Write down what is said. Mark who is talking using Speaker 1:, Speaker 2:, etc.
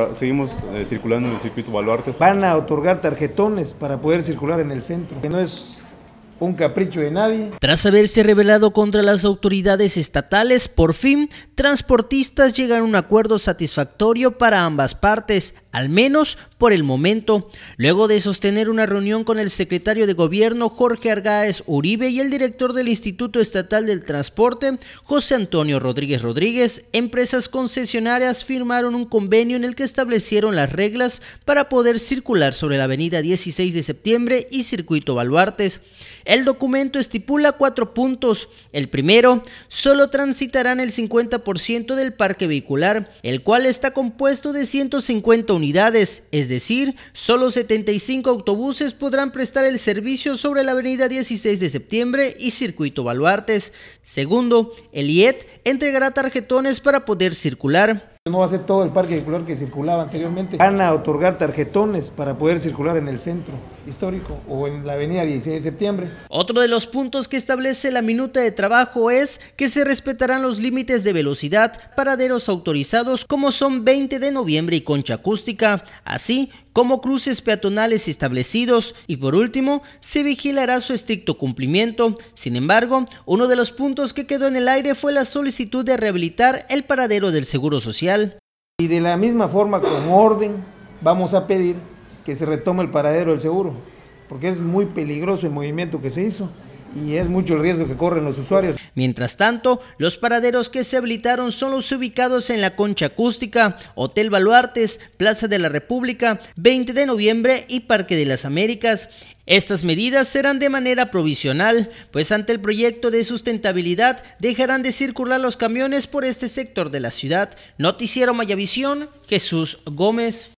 Speaker 1: Ah, seguimos eh, circulando en el circuito Baluarte. Van a otorgar tarjetones para poder circular en el
Speaker 2: centro, que no es un capricho de nadie. Tras haberse rebelado contra las autoridades estatales, por fin, transportistas llegan a un acuerdo satisfactorio para ambas partes, al menos por el momento. Luego de sostener una reunión con el secretario de gobierno Jorge Argáez Uribe y el director del Instituto Estatal del Transporte, José Antonio Rodríguez Rodríguez, empresas concesionarias firmaron un convenio en el que establecieron las reglas para poder circular sobre la avenida 16 de septiembre y circuito Baluartes. El documento estipula cuatro puntos. El primero, solo transitarán el 50% del parque vehicular, el cual está compuesto de 150 unidades, es decir, solo 75 autobuses podrán prestar el servicio sobre la avenida 16 de septiembre y circuito Baluartes. Segundo, el IET entregará tarjetones para poder circular. No va a ser todo el parque color que circulaba
Speaker 1: anteriormente. Van a otorgar tarjetones para poder circular en el centro histórico o en la
Speaker 2: avenida 16 de septiembre. Otro de los puntos que establece la minuta de trabajo es que se respetarán los límites de velocidad paraderos autorizados como son 20 de noviembre y concha acústica, así como cruces peatonales establecidos y por último se vigilará su estricto cumplimiento. Sin embargo, uno de los puntos que quedó en el aire fue la solicitud de rehabilitar el paradero del Seguro Social. Y de la misma forma,
Speaker 1: con orden, vamos a pedir que se retome el paradero del seguro, porque es muy
Speaker 2: peligroso el movimiento que se hizo y es mucho el riesgo que corren los usuarios. Mientras tanto, los paraderos que se habilitaron son los ubicados en la Concha Acústica, Hotel Baluartes, Plaza de la República, 20 de noviembre y Parque de las Américas. Estas medidas serán de manera provisional, pues ante el proyecto de sustentabilidad dejarán de circular los camiones por este sector de la ciudad. Noticiero Mayavisión, Jesús Gómez.